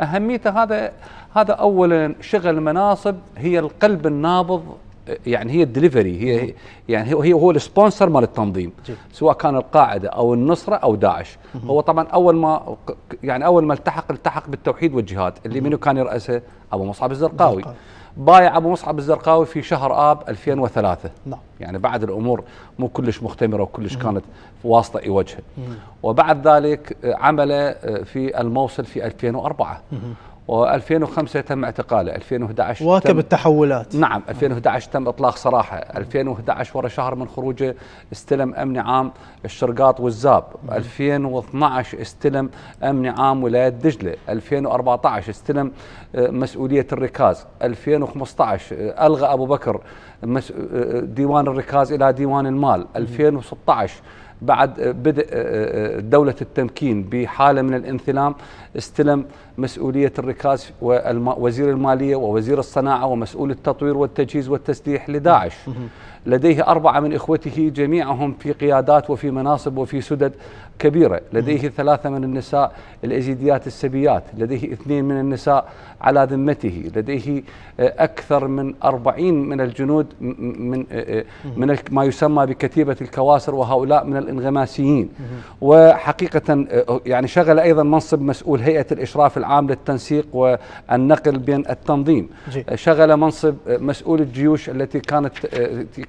اهميته هذا هذا اولا شغل المناصب هي القلب النابض يعني هي الدليفري هي يعني هي هو السبونسر مال التنظيم سواء كان القاعده او النصره او داعش هو طبعا اول ما يعني اول ما التحق التحق بالتوحيد والجهاد اللي منو كان يراسه ابو مصعب الزرقاوي بايع ابو مصعب الزرقاوي في شهر اب 2003 نعم يعني بعد الامور مو كلش مختمره وكلش مم. كانت واسطه وجهه وبعد ذلك آه، عمل آه، في الموصل في 2004 مم. و2005 تم اعتقاله 2011 واكب تم التحولات نعم 2011 تم اطلاق سراحه 2011 ورا شهر من خروجه استلم امن عام الشرقاط والزاب 2012 استلم امن عام ولايه دجله 2014 استلم آه، مسؤوليه الركاز 2015 آه، الغى ابو بكر آه، ديوان الركاز الى ديوان المال 2016 بعد بدء آه، آه، آه، دولة التمكين بحالة من الانثلام استلم مسؤولية الركاز ووزير المالية ووزير الصناعة ومسؤول التطوير والتجهيز والتسليح لداعش لديه أربعة من إخوته جميعهم في قيادات وفي مناصب وفي سدد كبيرة لديه ثلاثة من النساء الأزيديات السبيات لديه اثنين من النساء على ذمته لديه أكثر من أربعين من الجنود من, من ما يسمى بكتيبة الكواسر وهؤلاء من الانغماسيين وحقيقة آه، يعني شغل أيضا منصب مسؤول هيئة الإشراف العام للتنسيق والنقل بين التنظيم جي. آه، شغل منصب آه، مسؤول الجيوش التي كانت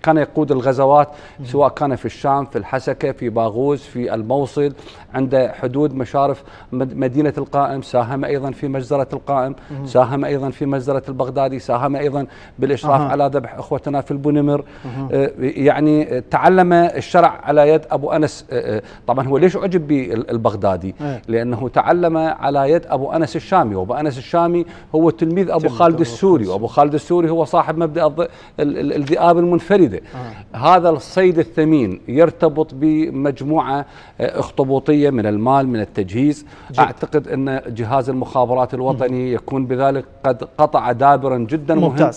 كان يقود الغزوات سواء كان في الشام في الحسكة في باغوز في الموصل عند حدود مشارف مدينة القائم ساهم أيضا في مجزرة القائم ساهم أيضا في مجزرة البغدادي ساهم أيضا بالإشراف أه. على ذبح أخوتنا في البنمر أه. يعني تعلم الشرع على يد أبو ابو انس آه، آه، طبعا هو ليش اعجب بالبغدادي؟ إيه. لانه تعلم على يد ابو انس الشامي وابو انس الشامي هو تلميذ ابو خالد السوري وابو خالد السوري هو صاحب مبدا الذئاب المنفرده آه. هذا الصيد الثمين يرتبط بمجموعه اخطبوطيه من المال من التجهيز اعتقد ان جهاز المخابرات الوطني يكون بذلك قد قطع دابرا جدا ممتاز. مهم